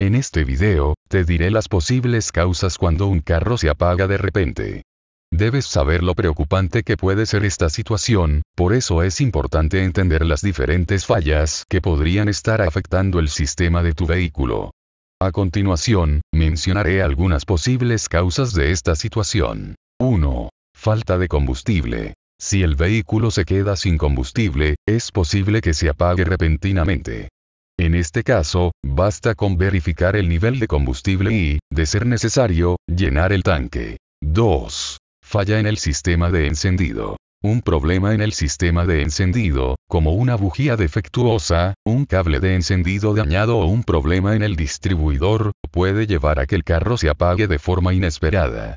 En este video, te diré las posibles causas cuando un carro se apaga de repente. Debes saber lo preocupante que puede ser esta situación, por eso es importante entender las diferentes fallas que podrían estar afectando el sistema de tu vehículo. A continuación, mencionaré algunas posibles causas de esta situación. 1. Falta de combustible. Si el vehículo se queda sin combustible, es posible que se apague repentinamente este caso, basta con verificar el nivel de combustible y, de ser necesario, llenar el tanque. 2. Falla en el sistema de encendido. Un problema en el sistema de encendido, como una bujía defectuosa, un cable de encendido dañado o un problema en el distribuidor, puede llevar a que el carro se apague de forma inesperada.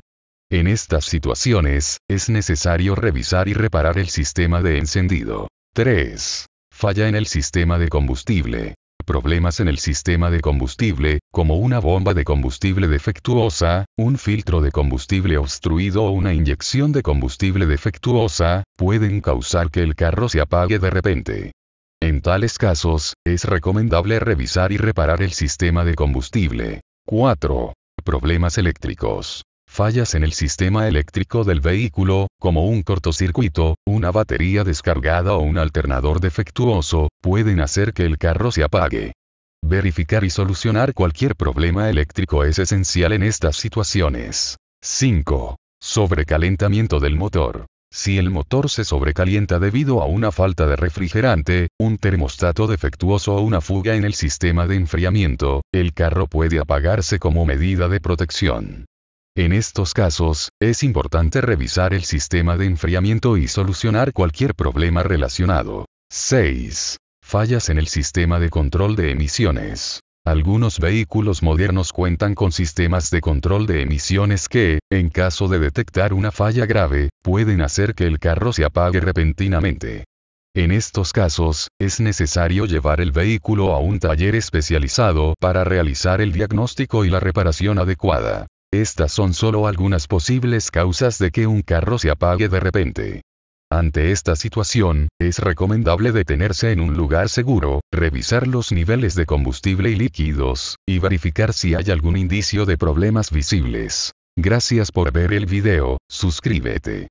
En estas situaciones, es necesario revisar y reparar el sistema de encendido. 3. Falla en el sistema de combustible problemas en el sistema de combustible, como una bomba de combustible defectuosa, un filtro de combustible obstruido o una inyección de combustible defectuosa, pueden causar que el carro se apague de repente. En tales casos, es recomendable revisar y reparar el sistema de combustible. 4. Problemas eléctricos fallas en el sistema eléctrico del vehículo, como un cortocircuito, una batería descargada o un alternador defectuoso, pueden hacer que el carro se apague. Verificar y solucionar cualquier problema eléctrico es esencial en estas situaciones. 5. Sobrecalentamiento del motor. Si el motor se sobrecalienta debido a una falta de refrigerante, un termostato defectuoso o una fuga en el sistema de enfriamiento, el carro puede apagarse como medida de protección. En estos casos, es importante revisar el sistema de enfriamiento y solucionar cualquier problema relacionado. 6. Fallas en el sistema de control de emisiones. Algunos vehículos modernos cuentan con sistemas de control de emisiones que, en caso de detectar una falla grave, pueden hacer que el carro se apague repentinamente. En estos casos, es necesario llevar el vehículo a un taller especializado para realizar el diagnóstico y la reparación adecuada. Estas son solo algunas posibles causas de que un carro se apague de repente. Ante esta situación, es recomendable detenerse en un lugar seguro, revisar los niveles de combustible y líquidos, y verificar si hay algún indicio de problemas visibles. Gracias por ver el video, suscríbete.